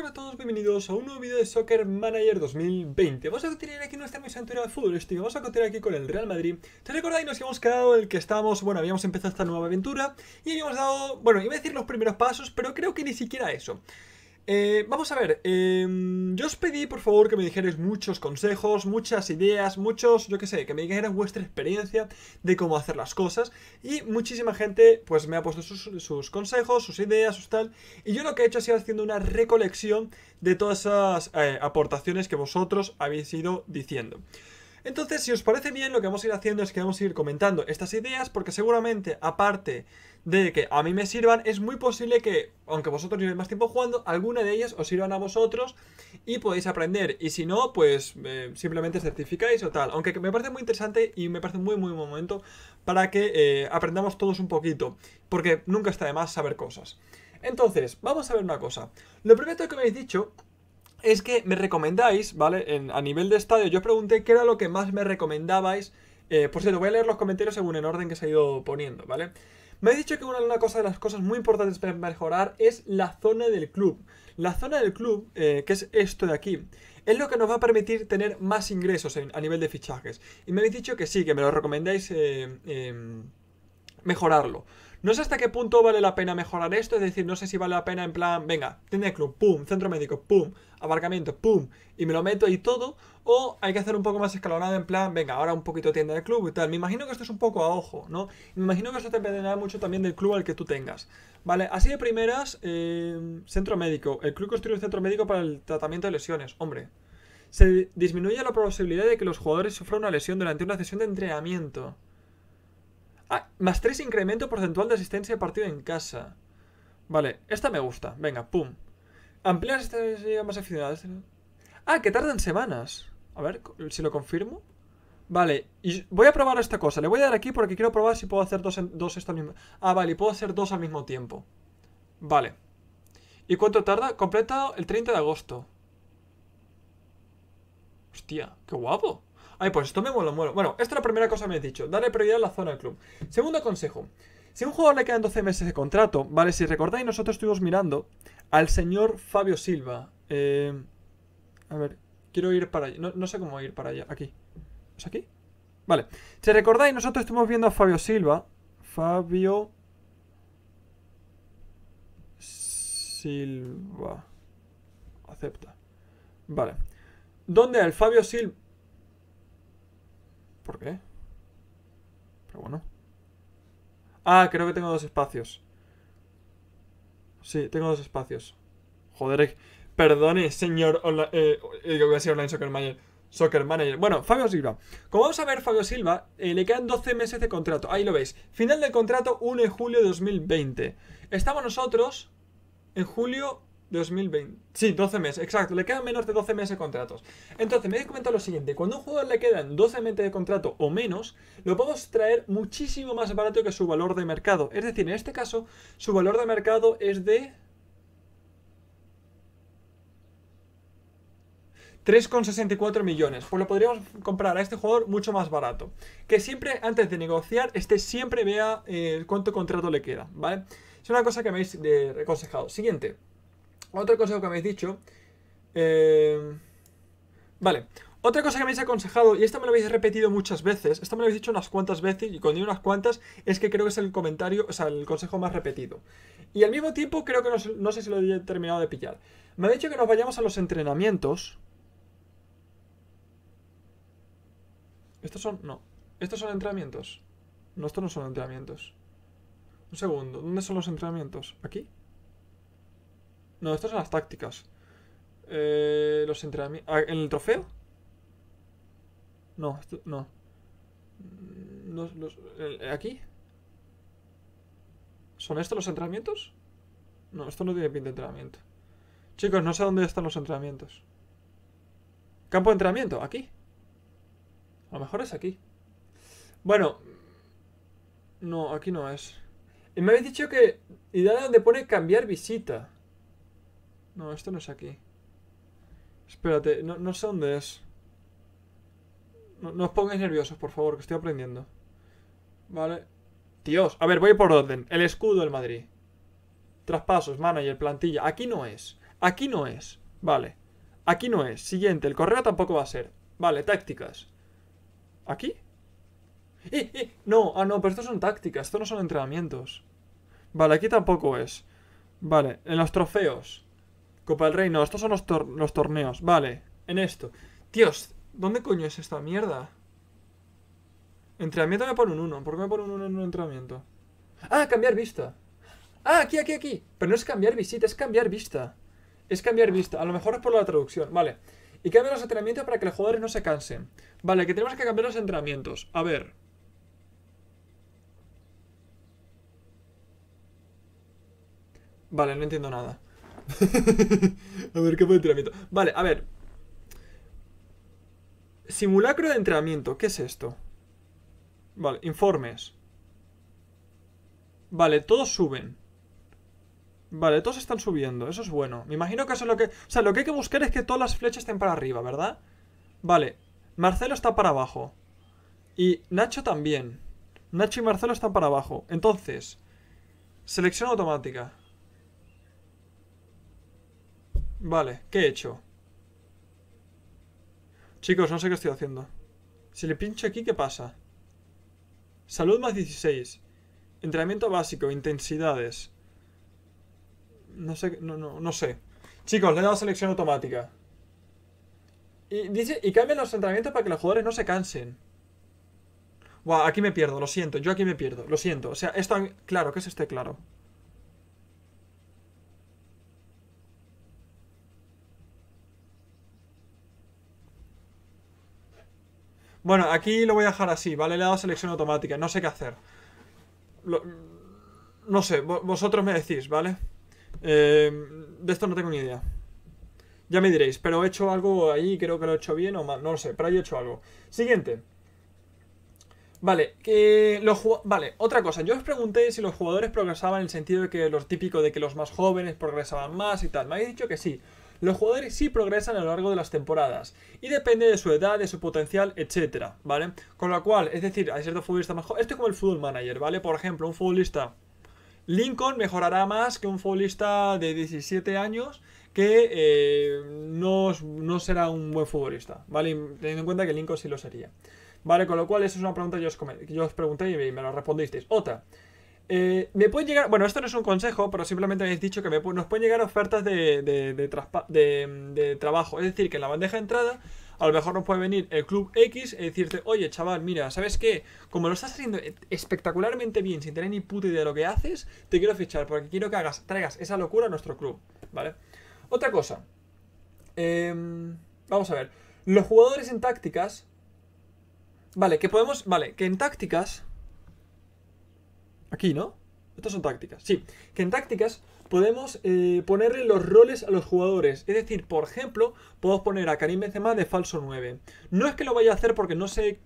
Hola a todos, bienvenidos a un nuevo vídeo de Soccer Manager 2020 Vamos a continuar aquí nuestra misión de fútbol, estoy. vamos a continuar aquí con el Real Madrid ¿Te recordáis? Nos habíamos quedado en el que estábamos, bueno, habíamos empezado esta nueva aventura Y habíamos dado, bueno, iba a decir los primeros pasos, pero creo que ni siquiera eso eh, vamos a ver, em, yo os pedí por favor que me dijerais muchos consejos, muchas ideas, muchos, yo qué sé, que me dijerais vuestra experiencia de cómo hacer las cosas y muchísima gente pues me ha puesto sus, consejos, sus ideas, sus tal y yo lo que he hecho ha sido haciendo una recolección de todas esas eh, aportaciones que vosotros habéis ido diciendo. Entonces, si os parece bien, lo que vamos a ir haciendo es que vamos a ir comentando estas ideas, porque seguramente, aparte de que a mí me sirvan, es muy posible que, aunque vosotros llevéis más tiempo jugando, alguna de ellas os sirvan a vosotros y podéis aprender. Y si no, pues eh, simplemente certificáis o tal. Aunque me parece muy interesante y me parece muy, muy buen momento para que eh, aprendamos todos un poquito, porque nunca está de más saber cosas. Entonces, vamos a ver una cosa. Lo primero que me habéis dicho es que me recomendáis, ¿vale? a nivel de estadio, yo pregunté qué era lo que más me recomendabais. Eh, por cierto, voy a leer los comentarios según el orden que se ha ido poniendo, ¿vale? Me he dicho que una, cosa de las cosas muy importantes para mejorar es la zona del club. La zona del club, eh, que es esto de aquí, es lo que nos va a permitir tener más ingresos a nivel de fichajes. Y me habéis dicho que sí, que me lo recomendáis eh, em, mejorarlo. No sé hasta qué punto vale la pena mejorar esto, es decir, no sé si vale la pena en plan, venga, tienda de club, pum, centro médico, pum, abarcamiento, pum, y me lo meto y todo, o hay que hacer un poco más escalonado en plan, venga, ahora un poquito tienda de club y tal. Me imagino que esto es un poco a ojo, ¿no? Me imagino que esto dependerá mucho también del club al que tú tengas. Vale, así de primeras, em, centro médico. El club construye un centro médico para el tratamiento de lesiones, hombre. Se disminuye la posibilidad de que los jugadores sufran una lesión durante una sesión de entrenamiento. Ah, más 3 incremento porcentual de asistencia de partido en casa. Vale, esta me gusta. Venga, pum. Ampliar esta más aficionados Ah, que tardan semanas. A ver si lo confirmo. Vale, y voy a probar esta cosa. Le voy a dar aquí porque quiero probar si puedo hacer dos, dos esto al mismo... Ah, vale, y puedo hacer dos al mismo tiempo. Vale. ¿Y cuánto tarda? Completado el 30 de agosto. Hostia, qué guapo. Ay, pues esto me mola, Bueno, esta es la primera cosa que me he dicho. Darle prioridad a la zona del club. Segundo consejo. Si a un jugador le quedan 12 meses de contrato, ¿vale? Si recordáis, nosotros estuvimos mirando al señor Fabio Silva. Eh, a ver, quiero ir para allá. No, sé cómo ir para allá. Aquí. ¿Es aquí? Vale. Si recordáis, nosotros estuvimos viendo a Fabio Silva. Fabio... Silva. Acepta. Vale. ¿Dónde? al Fabio Silva... ¿Por qué? Pero bueno. Ah, creo que tengo dos espacios. Sí, tengo dos espacios. Joder, eh, perdone, señor... Yo eh, eh, voy a ser Online Soccer Manager. Soccer Manager. Bueno, Fabio Silva. Como vamos a ver, Fabio Silva le quedan 12 meses de contrato. Ahí lo veis. Final del contrato 1 de julio de 2020. Estamos nosotros en julio 2020. Sí, 12 meses, exacto. Le quedan menos de 12 meses de contratos. Entonces, me he comentado lo siguiente. Cuando a un jugador le quedan 12 meses de contrato o menos, lo podemos traer muchísimo más barato que su valor de mercado. Es decir, en este caso, su valor de mercado es de... 3,64 millones. Pues lo podríamos comprar a este jugador mucho más barato. Que siempre, antes de negociar, este siempre vea eh, cuánto contrato le queda, ¿vale? Es una cosa que me habéis eh, aconsejado. Siguiente. Otro consejo que me habéis dicho. Eh, vale. Otra cosa que me habéis aconsejado, y esta me lo habéis repetido muchas veces, esta me lo habéis dicho unas cuantas veces, y cuando digo unas cuantas, es que creo que es el comentario, o sea, el consejo más repetido. Y al mismo tiempo, creo que no, no sé si lo he terminado de pillar. Me ha dicho que nos vayamos a los entrenamientos. ¿Estos son? No. ¿Estos son entrenamientos? No, estos no son entrenamientos. Un segundo, ¿dónde son los entrenamientos? ¿Aquí? No, estas son las tácticas. Eh, los entrenamientos. Ah, ¿En el trofeo? No, esto, no. Mm, eh, ¿Aquí? ¿Son estos los entrenamientos? No, esto no tiene pinta de entrenamiento. Chicos, no sé dónde están los entrenamientos. Campo de entrenamiento, aquí. A lo mejor es aquí. Bueno. No, aquí no es. Y me habéis dicho que... ¿Y de donde pone cambiar visita? No, esto no es aquí. Espérate, no, no sé dónde es. No, os pongáis nerviosos, por favor, que estoy aprendiendo. Vale. Dios, a ver, voy por orden. El escudo del Madrid. Traspasos, manager, plantilla. Aquí no es. Aquí no es. Vale. Aquí no es. Siguiente, el correo tampoco va a ser. Vale, tácticas. ¿Aquí? ¡Eh, eh! No, ah, no, pero estos son tácticas, estos no son entrenamientos. Vale, aquí tampoco es. Vale, en los trofeos. Copa del Rey, no, estos son los, torneos. Vale, en esto. Dios, ¿dónde coño es esta mierda? Entrenamiento me pone un 1. ¿Por qué me pone un 1 en un entrenamiento? Ah, cambiar vista. Ah, aquí, aquí, aquí. Pero no es cambiar visita, es cambiar vista. Es cambiar vista. A lo mejor es por la traducción. Vale. Y cambia los entrenamientos para que los jugadores no se cansen. Vale, que tenemos que cambiar los entrenamientos. A ver. Vale, no entiendo nada. a ver, ¿qué fue entrenamiento? Vale, a ver. Simulacro de entrenamiento, ¿qué es esto? Vale, informes. Vale, todos suben. Vale, todos están subiendo, eso es bueno. Me imagino que eso es lo que... O sea, lo que hay que buscar es que todas las flechas estén para arriba, ¿verdad? Vale, Marcelo está para abajo. Y Nacho también. Nacho y Marcelo están para abajo. Entonces, selección automática. Vale, ¿qué he hecho? Chicos, no sé qué estoy haciendo. Si le pincho aquí, ¿qué pasa? Salud más 16. Entrenamiento básico, intensidades. No sé, no, sé. Chicos, le he dado selección automática. Y, dice, y cambian los entrenamientos para que los jugadores no se cansen. Buah, aquí me pierdo, lo siento, yo aquí me pierdo, lo siento. O sea, esto, claro, que se esté claro? Bueno, aquí lo voy a dejar así, ¿vale? Le he dado selección automática, no sé qué hacer. no sé, vosotros me decís, ¿vale? Eh, de esto no tengo ni idea. Ya me diréis, pero he hecho algo ahí, creo que lo he hecho bien o mal, no lo sé, pero he hecho algo. Siguiente. Vale, que los vale, otra cosa, yo os pregunté si los jugadores progresaban en el sentido de que los típicos de que los más jóvenes progresaban más y tal. Me habéis dicho que sí. Los jugadores sí progresan a lo largo de las temporadas y depende de su edad, de su potencial, etcétera, ¿vale? Con lo cual, es decir, hay ciertos futbolistas mejor. Esto es como el fútbol manager, ¿vale? Por ejemplo, un futbolista Lincoln mejorará más que un futbolista de 17 años que eh, no, no, será un buen futbolista, ¿vale? Teniendo en cuenta que Lincoln sí lo sería. Vale, con lo cual, esa es una pregunta que yo os, que yo os pregunté y me la respondisteis. Otra. Eh, me pueden llegar, bueno, esto no es un consejo, pero simplemente habéis dicho que nos pueden llegar ofertas de, de, trabajo. Es decir, que en la bandeja de entrada a lo mejor nos puede venir el club X y decirte, oye, chaval, mira, ¿sabes qué? Como lo estás haciendo e-, espectacularmente bien, sin tener ni puta idea de lo que haces, te quiero fichar porque quiero que hagas, traigas esa locura a nuestro club, ¿vale? Otra cosa. Em, vamos a ver. Los jugadores en tácticas. Vale, que podemos. Vale, que en tácticas Aquí, ¿no? Estas son tácticas. Sí, que en tácticas podemos eh, ponerle los roles a los jugadores. Es decir, por ejemplo, podemos poner a Karim Benzema de falso 9. No es que lo vaya a hacer porque no sé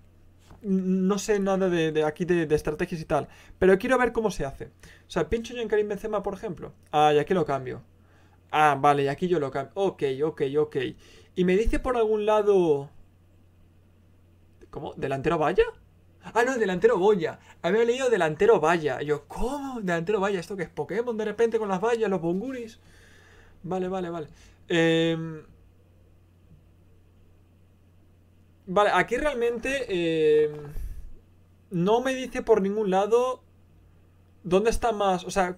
no sé nada de, aquí de, estrategias y tal, pero quiero ver cómo se hace. O sea, pincho yo en Karim Benzema, por ejemplo. Ah, y aquí lo cambio. Ah, vale, y aquí yo lo cambio. Ok, ok, ok. Y me dice por algún lado... ¿Cómo? ¿Delantero vaya? Ah, no, delantero Boya. Había leído delantero Vaya. Yo, ¿cómo? Delantero Vaya, ¿esto que es? ¿Pokémon de repente con las vallas, los bonguris? Vale, vale, vale. Em, vale, aquí realmente em, no me dice por ningún lado dónde está más. O sea,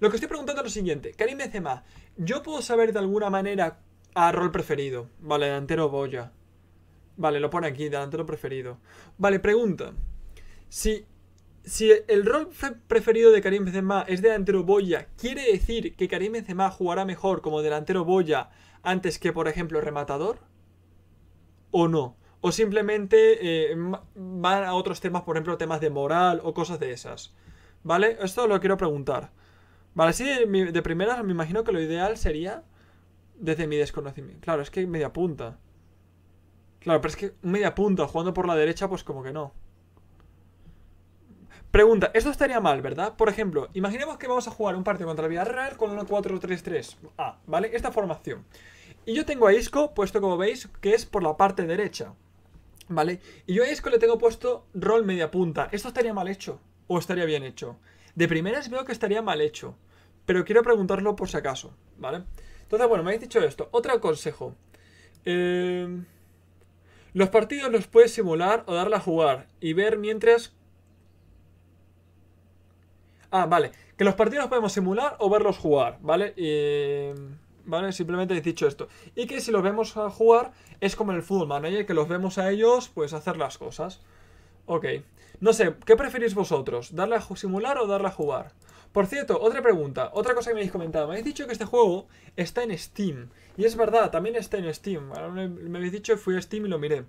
lo que estoy preguntando es lo siguiente: Karim me hace más? Yo puedo saber de alguna manera a rol preferido. Vale, delantero Boya. Vale, lo pone aquí, delantero preferido. Vale, pregunta. Si, si el rol preferido de Karim Benzema es delantero Boya, ¿quiere decir que Karim Benzema jugará mejor como delantero Boya antes que, por ejemplo, rematador? ¿O no? ¿O simplemente eh, van a otros temas, por ejemplo, temas de moral o cosas de esas? ¿Vale? Esto lo quiero preguntar. Vale, así de, de primeras me imagino que lo ideal sería desde mi desconocimiento. Claro, es que media punta. Claro, pero es que media punta jugando por la derecha, pues como que no. Pregunta, esto estaría mal, ¿verdad? Por ejemplo, imaginemos que vamos a jugar un partido contra el Villarreal con 1 4-3-3. Ah, ¿vale? Esta formación. Y yo tengo a Isco puesto, como veis, que es por la parte derecha. ¿Vale? Y yo a Isco le tengo puesto rol media punta. ¿Esto estaría mal hecho? ¿O estaría bien hecho? De primeras veo que estaría mal hecho. Pero quiero preguntarlo por si acaso, ¿vale? Entonces, bueno, me habéis dicho esto. Otro consejo. Eh... Los partidos los puedes simular o darle a jugar y ver mientras... Ah, vale. Que los partidos los podemos simular o verlos jugar, ¿vale? ¿Vale? Simplemente he dicho esto. Y que si los vemos a jugar es como en el fútbol, Manager, que los vemos a ellos, pues hacer las cosas. Ok. No sé, ¿qué preferís vosotros? ¿Darle a simular o darle a jugar? Por cierto, otra pregunta, otra cosa que me habéis comentado. Me habéis dicho que este juego está en Steam. Y es verdad, también está en Steam. Me, habéis dicho, fui a Steam y lo miré.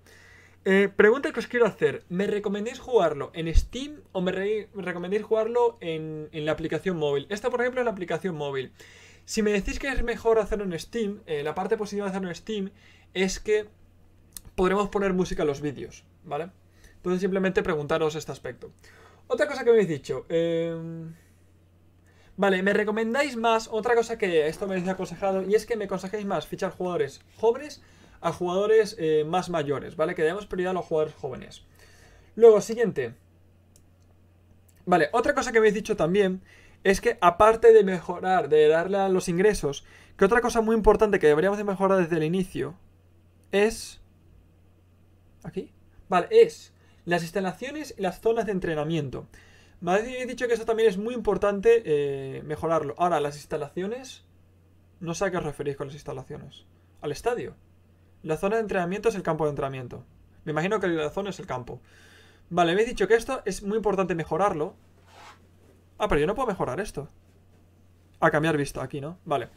Eh, pregunta que os quiero hacer. ¿Me recomendéis jugarlo en Steam o me, recomendéis recomendáis jugarlo en, la aplicación móvil? Esta, por ejemplo, es la aplicación móvil. Si me decís que es mejor hacerlo en Steam, eh, la parte positiva de hacerlo en Steam es que podremos poner música a los vídeos, ¿vale? Entonces simplemente preguntaros este aspecto. Otra cosa que me habéis dicho. Em, Vale, me recomendáis más, otra cosa que esto me habéis aconsejado, y es que me aconsejáis más fichar jugadores jóvenes a jugadores eh, más mayores, ¿vale? Que debemos prioridad a los jugadores jóvenes. Luego, siguiente. Vale, otra cosa que me habéis dicho también es que aparte de mejorar, de darle a los ingresos, que otra cosa muy importante que deberíamos de mejorar desde el inicio es... ¿Aquí? Vale, es las instalaciones y las zonas de entrenamiento. Me habéis dicho que esto también es muy importante eh, mejorarlo. Ahora, las instalaciones. No sé a qué os referís con las instalaciones. Al estadio. La zona de entrenamiento es el campo de entrenamiento. Me imagino que la zona es el campo. Vale, me habéis dicho que esto es muy importante mejorarlo. Ah, pero yo no puedo mejorar esto. A cambiar vista, aquí, ¿no? Vale.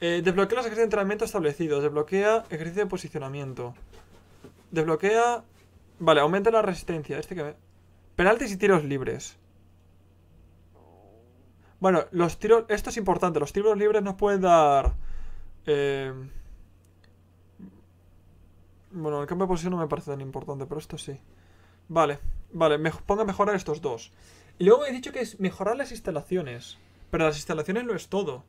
Eh, desbloquea los ejercicios de entrenamiento establecidos. Desbloquea ejercicio de posicionamiento. Desbloquea... Vale, aumenta la resistencia. Este que Penaltis y tiros libres. Bueno, los tiros. Esto es importante. Los tiros libres nos pueden dar. Eh, bueno, el campo de posición no me parece tan importante, pero esto sí. Vale, vale, me pongo a mejorar estos dos. Y luego he dicho que es mejorar las instalaciones. Pero las instalaciones no es todo.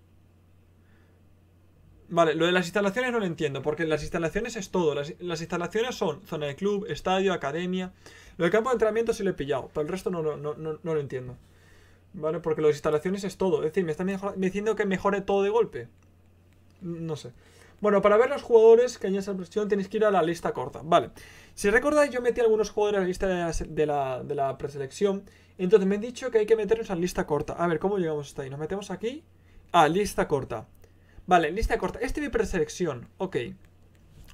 Vale, lo de las instalaciones no lo entiendo, porque las instalaciones es todo. Las, instalaciones son zona de club, estadio, academia. Lo del campo de entrenamiento sí lo he pillado, pero el resto no, no lo entiendo. ¿Vale? Porque las instalaciones es todo. Es decir, me están diciendo que mejore todo de golpe. No sé. Bueno, para ver los jugadores que añades a presión tenéis que ir a la lista corta. Vale. Si recordáis, yo metí algunos jugadores en la lista de la, preselección. Entonces me han dicho que hay que meternos a la lista corta. A ver, ¿cómo llegamos hasta ahí? Nos metemos aquí. Ah, lista corta. Vale, lista corta. Este es mi preselección. Ok.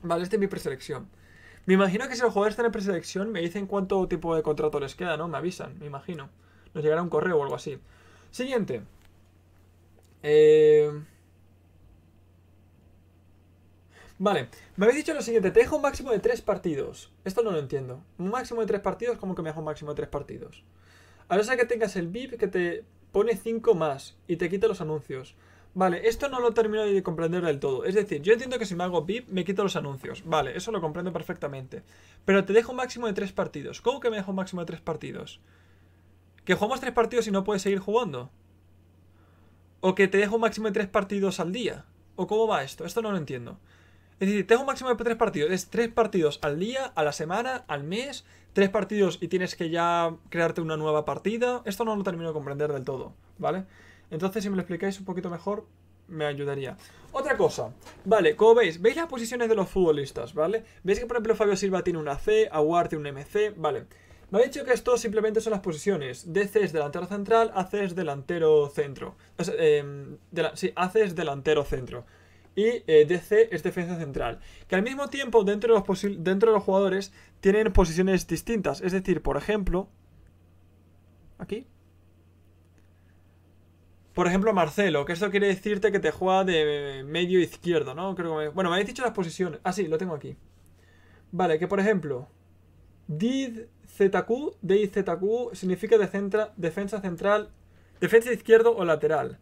Vale, este es mi preselección. Me imagino que si los jugadores están en preselección, me dicen cuánto tipo de contrato les queda, ¿no? Me avisan, me imagino llegará un correo o algo así. Siguiente. Eh, vale, me habéis dicho lo siguiente, te dejo un máximo de tres partidos. Esto no lo entiendo. Un máximo de tres partidos, ¿cómo que me dejo un máximo de tres partidos? A no que tengas el VIP que te pone 5 más y te quita los anuncios. Vale, esto no lo termino de comprender del todo. Es decir, yo entiendo que si me hago VIP me quito los anuncios. Vale, eso lo comprendo perfectamente. Pero te dejo un máximo de tres partidos. ¿Cómo que me dejo un máximo de tres partidos? Que jugamos tres partidos y no puedes seguir jugando. O que te dejo un máximo de tres partidos al día. ¿O cómo va esto? Esto no lo entiendo. Es decir, te dejo un máximo de tres partidos. Es tres partidos al día, a la semana, al mes. Tres partidos y tienes que ya crearte una nueva partida. Esto no lo termino de comprender del todo, ¿vale? Entonces, si me lo explicáis un poquito mejor, me ayudaría. Otra cosa, vale, como veis, veis las posiciones de los futbolistas, ¿vale? Veis que, por ejemplo, Fabio Silva tiene una C, Aguarte un MC, vale. Me ha dicho que esto simplemente son las posiciones. DC es delantero central, AC es delantero centro. Em, sí, AC es delantero centro. Y eh, DC es defensa central. Que al mismo tiempo, dentro de, los dentro de los jugadores, tienen posiciones distintas. Es decir, por ejemplo... Aquí. Por ejemplo, Marcelo, que esto quiere decirte que te juega de medio izquierdo, ¿no? Creo Bueno, me habéis dicho las posiciones. Ah, sí, lo tengo aquí. Vale, que por ejemplo... Did ZQ, DIZQ significa defensa central, defensa izquierdo o lateral.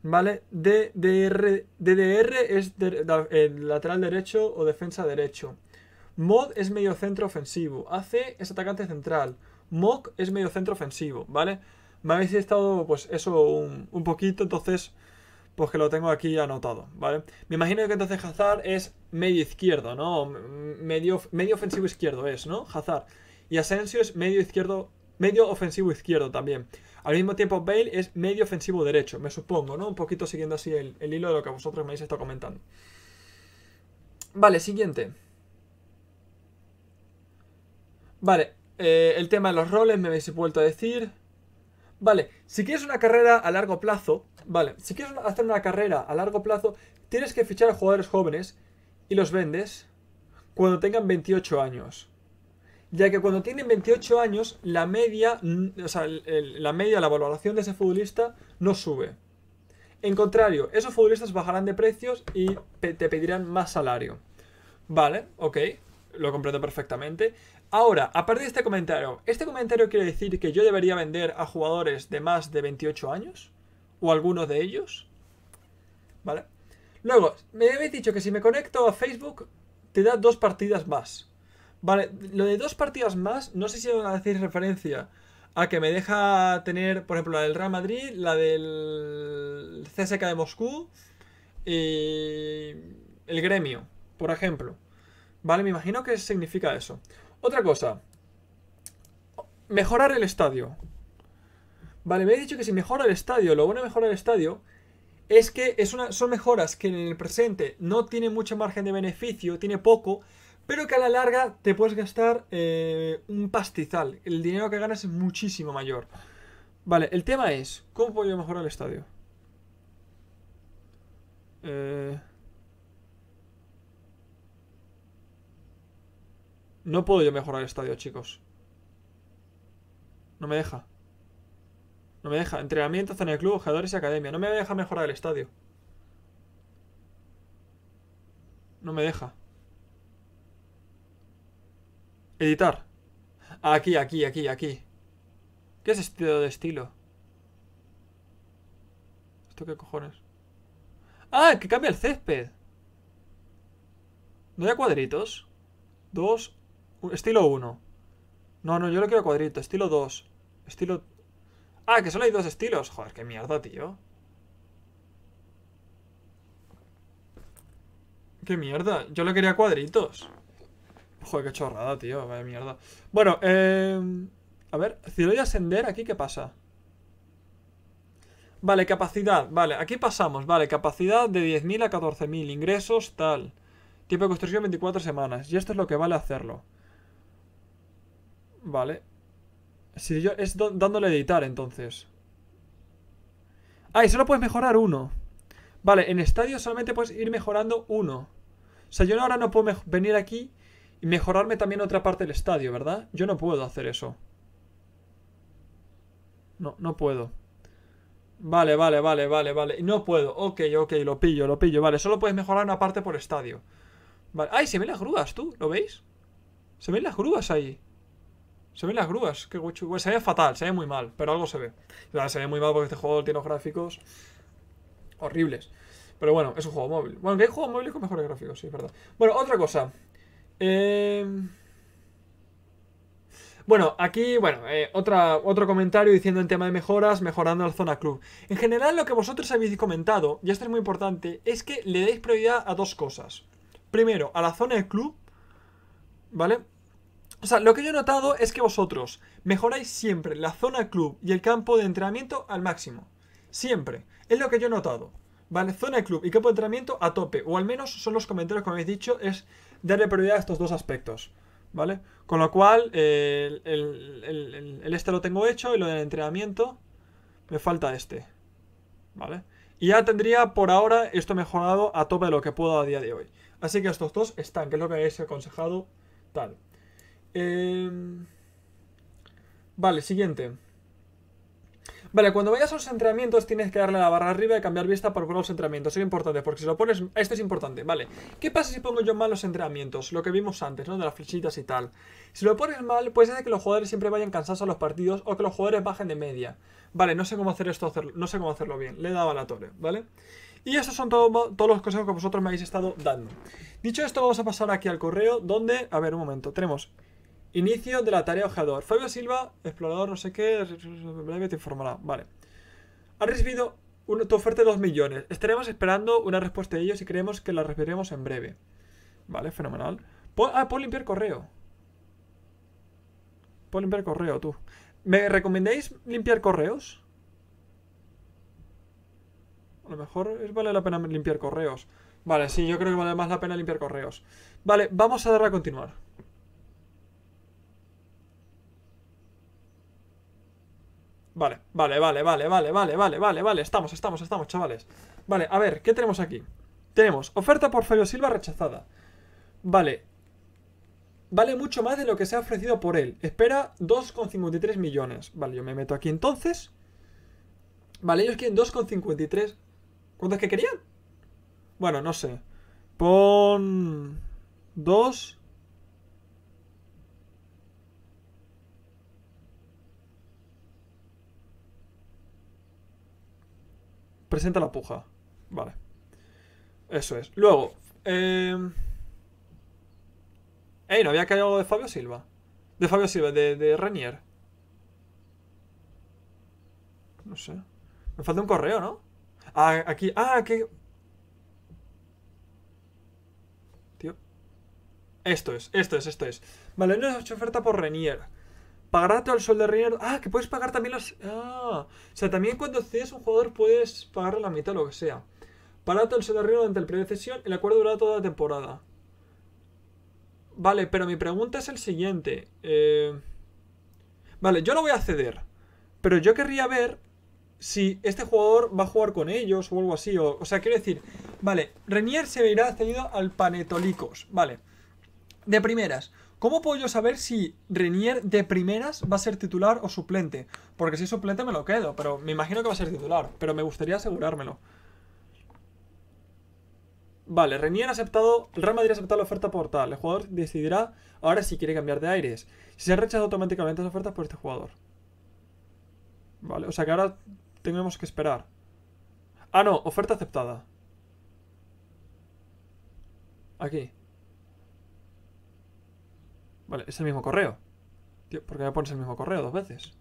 ¿Vale? DDR, DDR es eh, lateral derecho o defensa derecho. Mod es medio centro ofensivo. AC es atacante central. MOC es medio centro ofensivo, ¿vale? Me habéis estado, pues, eso un, poquito, entonces, pues que lo tengo aquí anotado, ¿vale? Me imagino que entonces Hazard es medio izquierdo, ¿no? Medio, medio ofensivo izquierdo es, ¿no? Hazard. Y Asensio es medio izquierdo, medio ofensivo izquierdo también. Al mismo tiempo, Bale es medio ofensivo derecho, me supongo, ¿no? Un poquito siguiendo así el, hilo de lo que vosotros me habéis estado comentando. Vale, siguiente. Vale, eh, el tema de los roles me habéis vuelto a decir. Vale, si quieres una carrera a largo plazo, vale, si quieres hacer una carrera a largo plazo, tienes que fichar a jugadores jóvenes y los vendes cuando tengan 28 años ya que cuando tienen 28 años, la media, mm, o sea, la media, la valoración de ese futbolista no sube. En contrario, esos futbolistas bajarán de precios y te pedirán más salario. Vale, ok, lo comprendo perfectamente. Ahora, aparte de este comentario, ¿este comentario quiere decir que yo debería vender a jugadores de más de 28 años? ¿O algunos de ellos? Vale. Luego, me habéis dicho que si me conecto a Facebook, te da dos partidas más. Vale, lo de dos partidas más, no sé si van a decir referencia a que me deja tener, por ejemplo, la del Real Madrid, la del CSK de Moscú y el gremio, por ejemplo. Vale, me imagino que significa eso. Otra cosa, mejorar el estadio. Vale, me he dicho que si mejora el estadio, lo bueno de mejorar el estadio es que es una, son mejoras que en el presente no tiene mucho margen de beneficio, tiene poco, pero que a la larga te puedes gastar eh, un pastizal. El dinero que ganas es muchísimo mayor. Vale, el tema es, ¿cómo puedo yo mejorar el estadio? Eh, no puedo yo mejorar el estadio, chicos. No me deja. No me deja. Entrenamiento, zona de club, jugadores y academia. No me deja mejorar el estadio. No me deja. Editar. Aquí, aquí, aquí, aquí. ¿Qué es estilo de estilo? ¿Esto qué cojones? ¡Ah! Que cambia el césped. ¿No hay cuadritos? Dos. Estilo uno. No, no, yo lo quiero cuadrito. Estilo dos. Estilo... Ah, que solo hay dos estilos. Joder, qué mierda, tío. Qué mierda. Yo lo quería cuadritos. Joder, qué chorrada, tío. Vaya mierda. Bueno, eh... A ver, si voy a ascender, ¿aquí qué pasa? Vale, capacidad. Vale, aquí pasamos. Vale, capacidad de 10.000 a 14.000. Ingresos, tal. Tiempo de construcción 24 semanas. Y esto es lo que vale hacerlo. Vale. Si yo... Es dándole a editar, entonces. Ah, y solo puedes mejorar uno. Vale, en estadio solamente puedes ir mejorando uno. O sea, yo ahora no puedo venir aquí y mejorarme también otra parte del estadio, ¿verdad? Yo no puedo hacer eso. No, no puedo. Vale, vale, vale, vale, vale. No puedo. Ok, ok, lo pillo, lo pillo. Vale, solo puedes mejorar una parte por estadio. Vale. ¡Ay, se ven las grúas, tú! ¿Lo veis? Se ven las grúas ahí. Se ven las grúas. Qué guacho. se ve fatal, se ve muy mal, pero algo se ve. Claro, se ve muy mal porque este juego tiene los gráficos horribles. Pero bueno, es un juego móvil. Bueno, que hay juegos móviles con mejores gráficos, sí, es verdad. Bueno, otra cosa. Em, bueno, aquí, bueno, eh, otro comentario diciendo en tema de mejoras, mejorando la zona club. En general, lo que vosotros habéis comentado, y esto es muy importante, es que le dais prioridad a dos cosas. Primero, a la zona del club, ¿vale? O sea, lo que yo he notado es que vosotros mejoráis siempre la zona club y el campo de entrenamiento al máximo. Siempre. Es lo que yo he notado. ¿Vale? Zona de club y campo de entrenamiento a tope. O al menos son los comentarios que me habéis dicho. Es darle prioridad a estos dos aspectos. ¿Vale? Con lo cual, el, este lo tengo hecho y lo del entrenamiento me falta este. ¿Vale? Y ya tendría por ahora esto mejorado a tope de lo que puedo a día de hoy. Así que estos dos están, que es lo que habéis aconsejado. Tal. Em, vale, siguiente. Vale, cuando vayas a los entrenamientos tienes que darle a la barra arriba y cambiar vista por los entrenamientos. es importante, porque si lo pones... Esto es importante, vale. ¿Qué pasa si pongo yo mal los entrenamientos? Lo que vimos antes, ¿no? De las flechitas y tal. Si lo pones mal, pues ser que los jugadores siempre vayan cansados a los partidos o que los jugadores bajen de media. Vale, no sé cómo hacer esto, no sé cómo hacerlo bien. Le he dado a la torre, ¿vale? Y esos son todos los consejos que vosotros me habéis estado dando. Dicho esto, vamos a pasar aquí al correo donde... A ver, un momento. Tenemos Inicio de la tarea ojeador. Fabio Silva, explorador no sé qué, breve te informará. Vale. Ha recibido una, tu oferta de 2 millones. Estaremos esperando una respuesta de ellos y creemos que la recibiremos en breve. Vale, fenomenal. ah, puedo limpiar correo. Puedo limpiar correo, tú. ¿Me recomendáis limpiar correos? A lo mejor vale la pena limpiar correos. Vale, sí, yo creo que vale más la pena limpiar correos. Vale, vamos a dar a continuar. Vale, vale, vale, vale, vale, vale, vale, vale, vale. Estamos, estamos, estamos, chavales. Vale, a ver, ¿qué tenemos aquí? Tenemos oferta por Fabio Silva rechazada. Vale. Vale mucho más de lo que se ha ofrecido por él. Espera 2,53 millones. Vale, yo me meto aquí entonces. Vale, ellos quieren 2,53. ¿Cuántos que querían? Bueno, no sé. Pon... 2... Presenta la puja. Vale. Eso es. Luego, eh... Ey, ¿no había caído algo de Fabio Silva? De Fabio Silva, de, de Renier. No sé. Me falta un correo, ¿no? Ah, aquí. Ah, aquí. Tío. Esto es, esto es, esto es. Vale, no he hecho oferta por Renier todo al sol de Renier... Ah, que puedes pagar también las. Ah, o sea, también cuando cedes un jugador puedes pagar la mitad, lo que sea. Pagarte al sol de Renier durante el periodo de El acuerdo durará toda la temporada. Vale, pero mi pregunta es el siguiente. Eh, vale, yo lo voy a ceder. Pero yo querría ver si este jugador va a jugar con ellos o algo así. O, sea, quiero decir, vale, Renier se verá cedido al Panetolicos. Vale, de primeras. ¿Cómo puedo yo saber si Renier de primeras va a ser titular o suplente? Porque si es suplente me lo quedo, pero me imagino que va a ser titular. Pero me gustaría asegurármelo. Vale, Renier ha aceptado, el Real Madrid ha aceptado la oferta por tal. El jugador decidirá ahora si quiere cambiar de aires. Si se rechazado automáticamente las ofertas por este jugador. Vale, o sea que ahora tenemos que esperar. Ah, no, oferta aceptada. Aquí. Vale, es el mismo correo. Tío, ¿por qué me pones el mismo correo dos veces?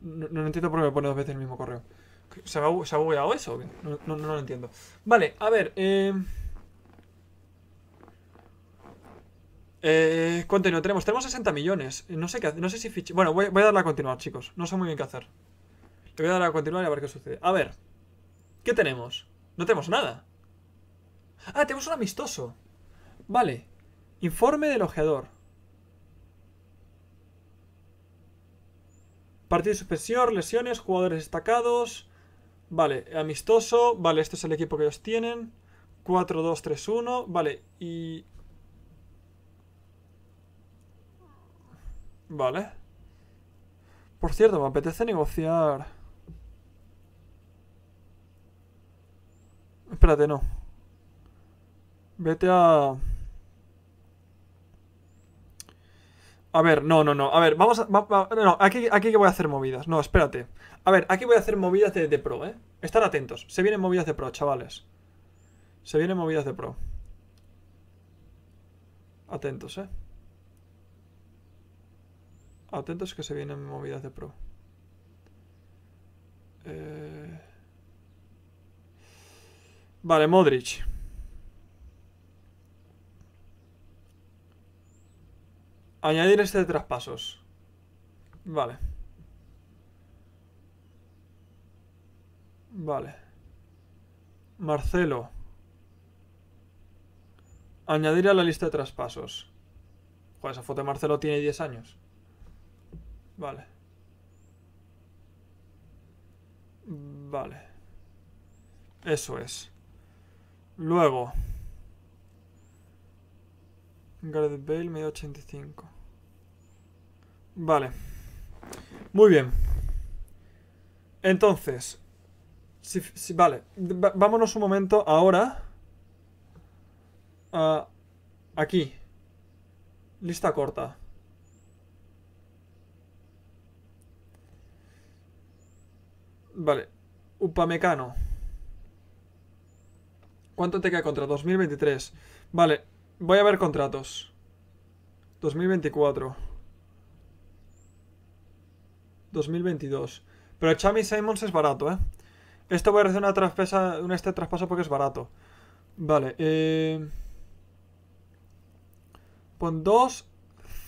No, entiendo por qué me pone dos veces el mismo correo. ¿Se ha, ¿se bugueado eso? No, no, no, lo entiendo. Vale, a ver. Eh... eh tenemos? Tenemos 60 millones. Eh, no sé qué No sé si Bueno, voy, a darle a continuar, chicos. No sé muy bien qué hacer. Le voy a dar a continuar y a ver qué sucede. A ver. ¿Qué tenemos? No tenemos nada. Ah, tenemos un amistoso. Vale. Informe del ojeador. Partido suspensión lesiones, jugadores destacados. Vale, amistoso. Vale, este es el equipo que ellos tienen. 4-2-3-1. Vale, y... Vale. Por cierto, me apetece negociar... Espérate, no. Vete a... A ver, no, no, no. A ver, vamos a. no, aquí, aquí que voy a hacer movidas. No, espérate. A ver, aquí voy a hacer movidas de, pro, ¿eh? Estar atentos. Se vienen movidas de pro, chavales. Se vienen movidas de pro. Atentos, ¿eh? Atentos que se vienen movidas de pro. Eh... Vale, Modric. Añadir este de traspasos. Vale. Vale. Marcelo. Añadir a la lista de traspasos. Joder, esa foto de Marcelo tiene 10 años. Vale. Vale. Eso es. Luego. Gareth Bale, medio 85. Vale. Muy bien. Entonces. Si, vale. vámonos un momento ahora. aquí. Lista corta. Vale. Upamecano. ¿Cuánto te queda contra? 2023. Vale. Voy a ver contratos. 2024. 2022. Pero Chami Simons es barato, ¿eh? Esto voy a hacer una, traspesa, un este traspaso porque es barato. Vale, eh... Pon 2,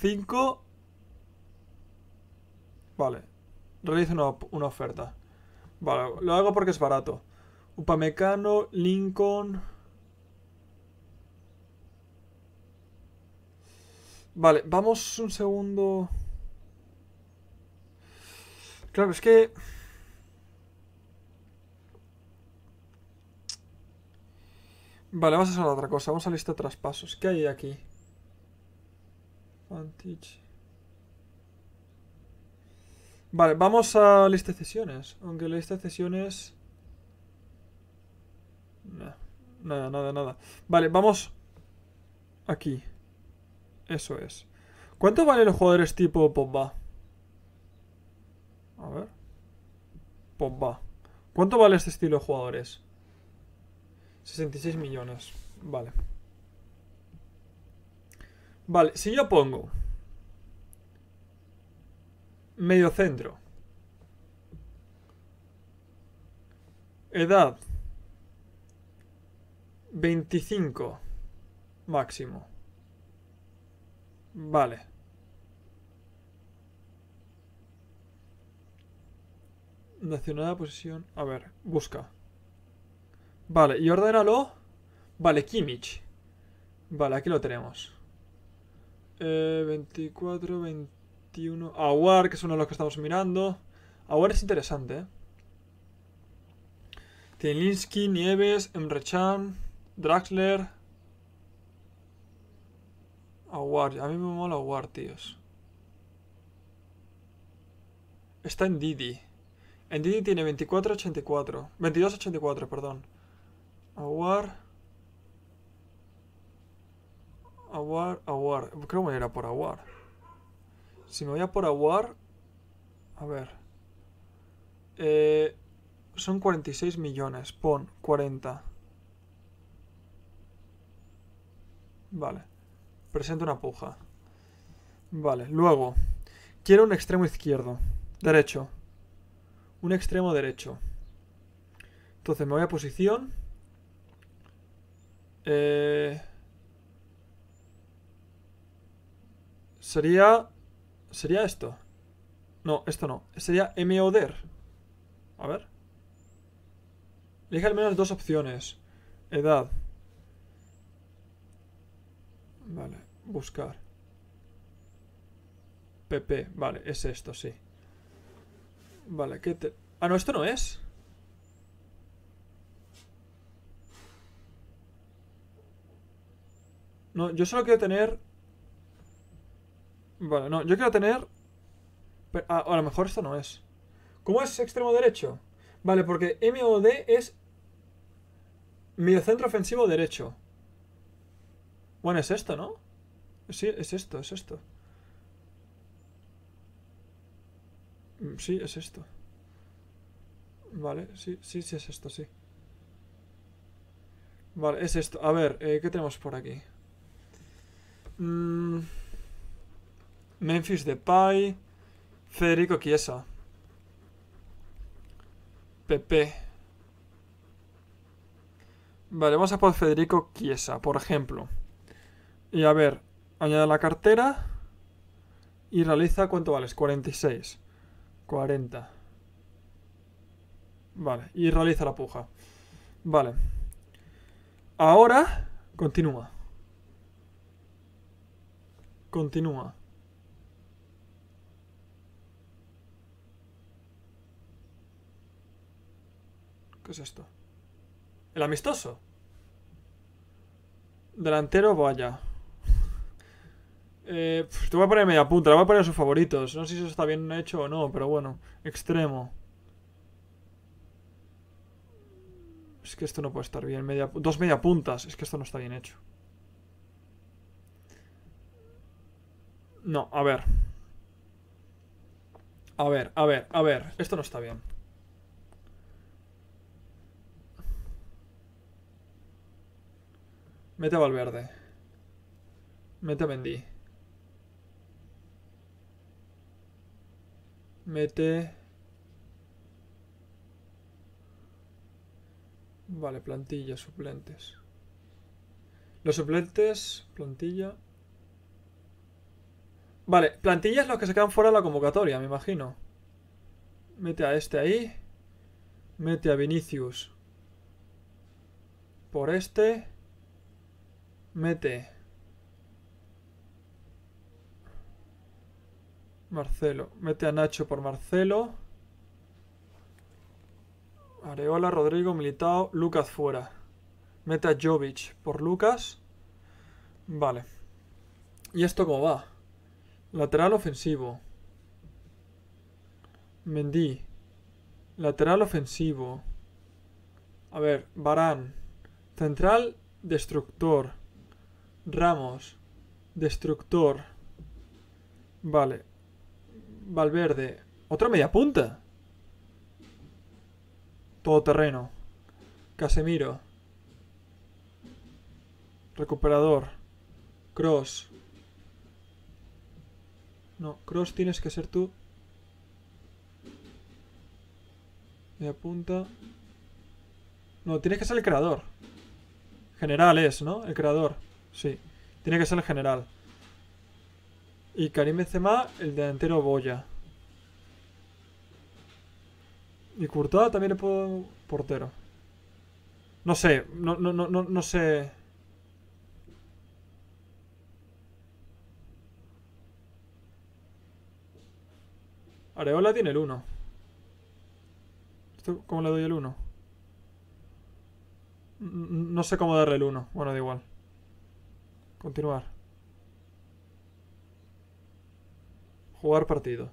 5... Vale. Realizo una, una, oferta. Vale, lo hago porque es barato. Upamecano, Lincoln... Vale, vamos un segundo... Claro, es que... Vale, vamos a hacer otra cosa. Vamos a lista de traspasos. ¿Qué hay aquí? Vale, vamos a lista de cesiones. Aunque la lista de cesiones... nada, nada, nada. Vale, vamos... Aquí. Eso es. ¿Cuánto valen los jugadores tipo Pomba? A ver. Pomba. ¿Cuánto vale este estilo de jugadores? 66 millones. Vale. Vale, si yo pongo medio centro, edad 25 máximo. Vale. Nacional, posición... A ver, busca. Vale, y ordénalo. Vale, Kimmich. Vale, aquí lo tenemos. 24, eh, 21... Aguar, que es uno de los que estamos mirando. Awar es interesante, ¿eh? Tielinski, Nieves, Emrechan, Draxler... Awar, a mí me mola Aguar, tíos. Está en Didi. Endidi tiene 2484. 2284, perdón. Aguar Aguar, Aguar Creo que me voy a ir a por Aguar Si me voy a por Aguar A ver. Eh, son 46 millones. Pon 40. Vale. Presenta una puja. Vale, luego. Quiero un extremo izquierdo. Derecho un extremo derecho. Entonces me voy a posición. Eh, sería... Sería esto. No, esto no. Sería MODER. A ver. Elige al menos dos opciones. Edad. Vale, buscar. PP, vale, es esto, sí. Vale, ¿qué te...? Ah, no, esto no es. No, yo solo quiero tener... Vale, no, yo quiero tener... Ah, a lo mejor esto no es. ¿Cómo es extremo derecho? Vale, porque MOD es... centro ofensivo derecho. Bueno, es esto, ¿no? Sí, es esto, es esto. Sí, es esto. Vale, sí, sí, sí es esto, sí. Vale, es esto. A ver, eh, ¿qué tenemos por aquí? Mm. Memphis Depay. Federico Chiesa. Pepe. Vale, vamos a por Federico Chiesa, por ejemplo. Y a ver, añade la cartera. Y realiza, ¿cuánto vales? 46. 40. Vale, y realiza la puja. Vale. Ahora, continúa. Continúa. ¿Qué es esto? El amistoso. Delantero, vaya. Eh, te voy a poner media punta, Le voy a poner a sus favoritos. No sé si eso está bien hecho o no, pero bueno. Extremo. Es que esto no puede estar bien. Media, dos media puntas. Es que esto no está bien hecho. No, a ver. A ver, a ver, a ver. Esto no está bien. Mete a verde Mete a vendí mete... Vale, plantilla, suplentes. Los suplentes, plantilla... Vale, plantillas los que se quedan fuera de la convocatoria, me imagino. Mete a este ahí. Mete a Vinicius. Por este. Mete Marcelo. Mete a Nacho por Marcelo. Areola, Rodrigo, Militao, Lucas fuera. Mete a Jovic por Lucas. Vale. ¿Y esto cómo va? Lateral ofensivo. Mendy. Lateral ofensivo. A ver, Barán. Central, destructor. Ramos, destructor. Vale, Valverde. Otra media punta. todo terreno, Casemiro. Recuperador. Cross. No, Cross tienes que ser tú. Media punta. No, tienes que ser el creador. General es, ¿no? El creador. Sí. Tiene que ser el general. Y Karim Benzema, el delantero Boya. Y Courtois también es portero. No sé, no, no, no, no sé. Areola tiene el 1. cómo le doy el 1? No sé cómo darle el 1. Bueno, da igual. Continuar. Jugar partido.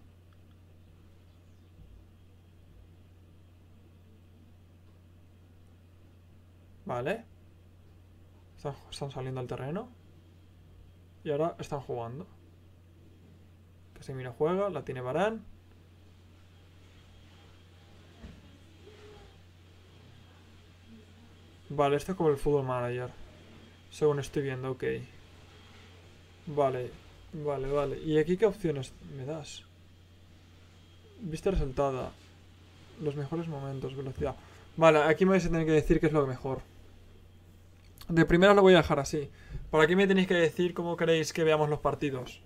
Vale. Están saliendo al terreno. Y ahora están jugando. mira juega, la tiene Barán. Vale, esto es como el fútbol Manager. Según estoy viendo, ok. Vale, Vale, vale. ¿Y aquí qué opciones me das? Vista resaltada. Los mejores momentos, velocidad. Vale, aquí me vais a tener que decir qué es lo mejor. De primera lo voy a dejar así. Por aquí me tenéis que decir cómo queréis que veamos los partidos.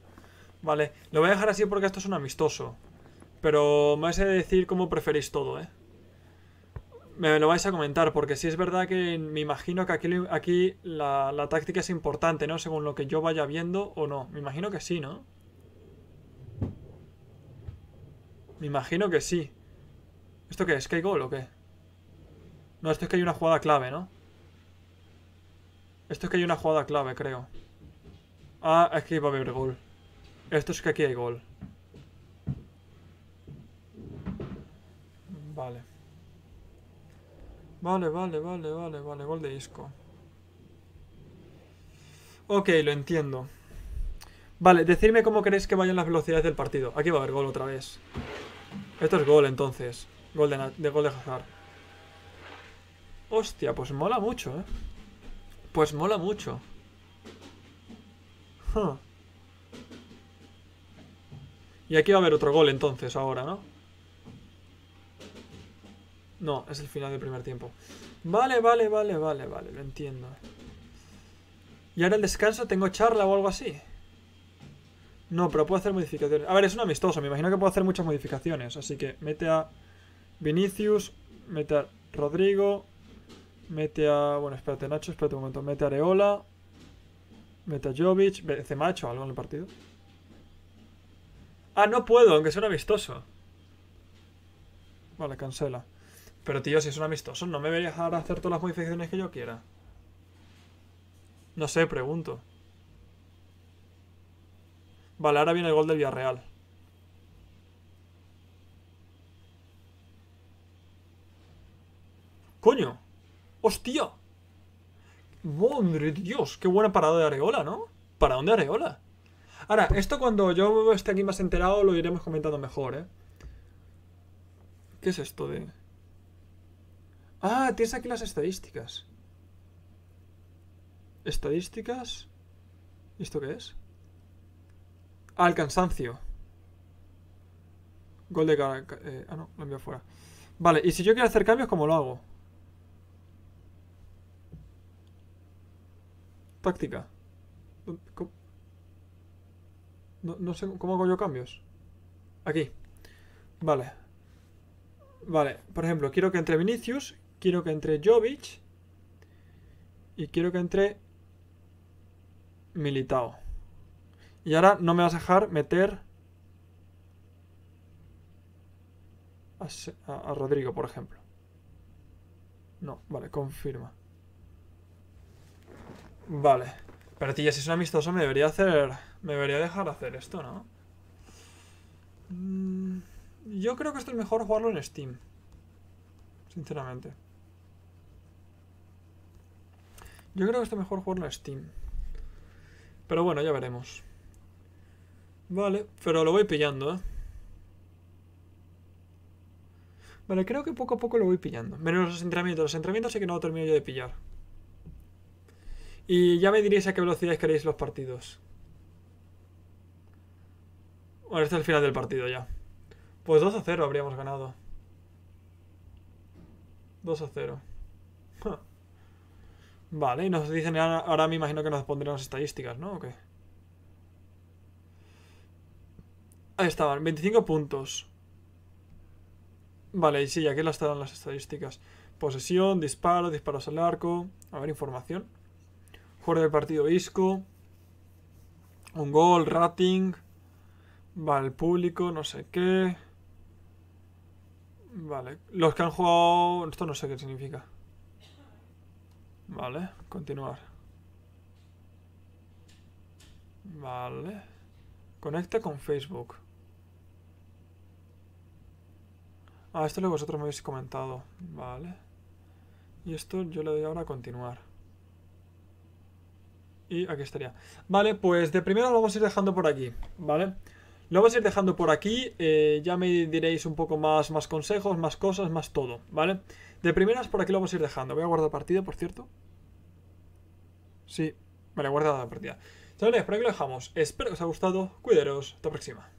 Vale, lo voy a dejar así porque esto es un amistoso. Pero me vais a decir cómo preferís todo, ¿eh? me lo vais a comentar, porque si es verdad que me imagino que aquí, la, táctica es importante, ¿no? Según lo que yo vaya viendo o no. Me imagino que sí, ¿no? Me imagino que sí. ¿Esto qué es? hay gol o qué? No, esto es que hay una jugada clave, ¿no? Esto es que hay una jugada clave, creo. Ah, es que va a haber gol. Esto es que aquí hay gol. Vale. Vale, vale, vale, vale, vale, gol de disco Ok, lo entiendo. Vale, decidme cómo queréis que vayan las velocidades del partido. Aquí va a haber gol otra vez. Esto es gol, entonces. Gol de, gol de Hazard. Hostia, pues mola mucho, ¿eh? Pues mola mucho. Y aquí va a haber otro gol entonces ahora, ¿no? No, es el final del primer tiempo. Vale, vale, vale, vale, vale, lo entiendo. Y ahora el descanso tengo charla o algo así. No, pero puedo hacer modificaciones. A ver, es un amistoso, me imagino que puedo hacer muchas modificaciones. Así que mete a Vinicius, mete a Rodrigo, mete a... Bueno, espérate Nacho, espérate un momento. Mete a Areola, mete a Jovic, o algo en el partido. Ah, no puedo, aunque sea un amistoso. Vale, cancela. Pero tío, si es un amistoso, ¿no me voy a dejar hacer todas las modificaciones que yo quiera? No sé, pregunto. Vale, ahora viene el gol del Villarreal. ¡Coño! ¡Hostia! ¡Madre Dios! ¡Qué buena parada de Areola, ¿no? ¿Para dónde Areola? Ahora, esto cuando yo esté aquí más enterado lo iremos comentando mejor, ¿eh? ¿Qué es esto de...? Ah, tienes aquí las estadísticas. Estadísticas. esto qué es? Al ah, cansancio. Gol de... Eh, ah, no, lo envío fuera. Vale, y si yo quiero hacer cambios, ¿cómo lo hago? Táctica. No, no, sé cómo hago yo cambios. Aquí. Vale. Vale, por ejemplo, quiero que entre Vinicius quiero que entre Jovic y quiero que entre Militao. Y ahora no me vas a dejar meter a, Rodrigo, por ejemplo. No, vale, confirma. Vale. Pero tío, si es un amistoso me debería hacer... Me debería dejar hacer esto, ¿no? Mm, yo creo que esto es mejor jugarlo en Steam. Sinceramente. Yo creo que está mejor jugar en Steam. Pero bueno, ya veremos. Vale, pero lo voy pillando, ¿eh? Vale, creo que poco a poco lo voy pillando. Menos los entrenamientos. Los entrenamientos sí que no lo termino yo de pillar. Y ya me diréis a qué velocidad queréis los partidos. Bueno, este es el final del partido ya. Pues 2 a 0 habríamos ganado. 2 a 0. Vale, y nos dicen ahora, me imagino que nos pondrán las estadísticas, ¿no? ¿O qué? Ahí estaban, 25 puntos. Vale, y sí, aquí las están las estadísticas. Posesión, disparo, disparos al arco. A ver, información. Jugador del partido disco Un gol, rating. Vale, el público, no sé qué. Vale, los que han jugado... Esto no sé qué significa. Vale, continuar. Vale. Conecta con Facebook. Ah, esto lo vosotros me habéis comentado. Vale. Y esto yo le doy ahora a continuar. Y aquí estaría. Vale, pues de primero lo vamos a ir dejando por aquí. Vale. Lo vamos a ir dejando por aquí. Eh, ya me diréis un poco más, más consejos, más cosas, más todo. Vale. De primeras, por aquí lo vamos a ir dejando. Voy a guardar partida, por cierto. Sí, vale, guardado la partida. Chavales, por aquí lo dejamos. Espero que os haya gustado. Cuidaros. Hasta la próxima.